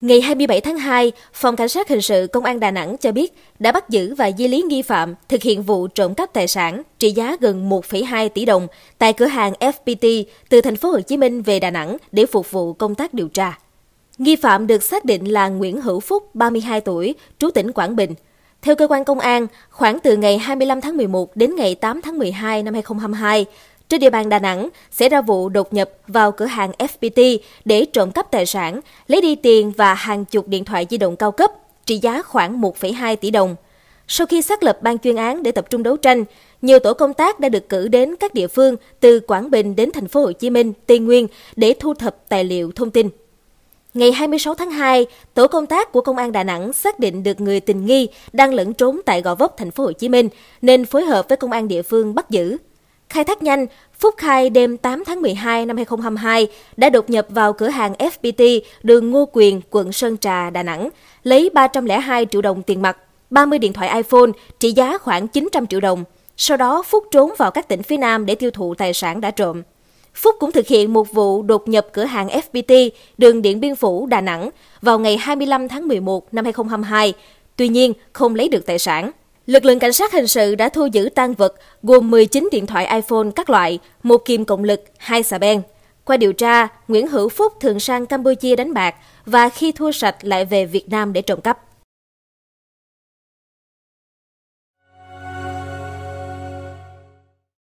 Ngày 27 tháng 2, Phòng Cảnh sát Hình sự Công an Đà Nẵng cho biết đã bắt giữ và di lý nghi phạm thực hiện vụ trộm cắp tài sản trị giá gần 1,2 tỷ đồng tại cửa hàng FPT từ thành phố Hồ Chí Minh về Đà Nẵng để phục vụ công tác điều tra. Nghi phạm được xác định là Nguyễn Hữu Phúc, 32 tuổi, trú tỉnh Quảng Bình. Theo cơ quan công an, khoảng từ ngày 25 tháng 11 đến ngày 8 tháng 12 năm 2022, trên địa bàn Đà Nẵng, xảy ra vụ đột nhập vào cửa hàng FPT để trộm cắp tài sản, lấy đi tiền và hàng chục điện thoại di động cao cấp, trị giá khoảng 1,2 tỷ đồng. Sau khi xác lập ban chuyên án để tập trung đấu tranh, nhiều tổ công tác đã được cử đến các địa phương từ Quảng Bình đến thành phố Hồ Chí Minh, Tây Nguyên để thu thập tài liệu thông tin. Ngày 26 tháng 2, tổ công tác của công an Đà Nẵng xác định được người tình nghi đang lẫn trốn tại Gò Vấp, thành phố Hồ Chí Minh nên phối hợp với công an địa phương bắt giữ. Khai thác nhanh, Phúc Khai đêm 8 tháng 12 năm 2022 đã đột nhập vào cửa hàng FPT đường Ngô Quyền, quận Sơn Trà, Đà Nẵng, lấy 302 triệu đồng tiền mặt, 30 điện thoại iPhone trị giá khoảng 900 triệu đồng. Sau đó Phúc trốn vào các tỉnh phía Nam để tiêu thụ tài sản đã trộm. Phúc cũng thực hiện một vụ đột nhập cửa hàng FPT đường Điện Biên Phủ, Đà Nẵng vào ngày 25 tháng 11 năm 2022, tuy nhiên không lấy được tài sản. Lực lượng cảnh sát hình sự đã thu giữ tan vật gồm 19 điện thoại iPhone các loại, một kim cộng lực, hai xà beng. Qua điều tra, Nguyễn Hữu Phúc thường sang Campuchia đánh bạc và khi thua sạch lại về Việt Nam để trộm cắp.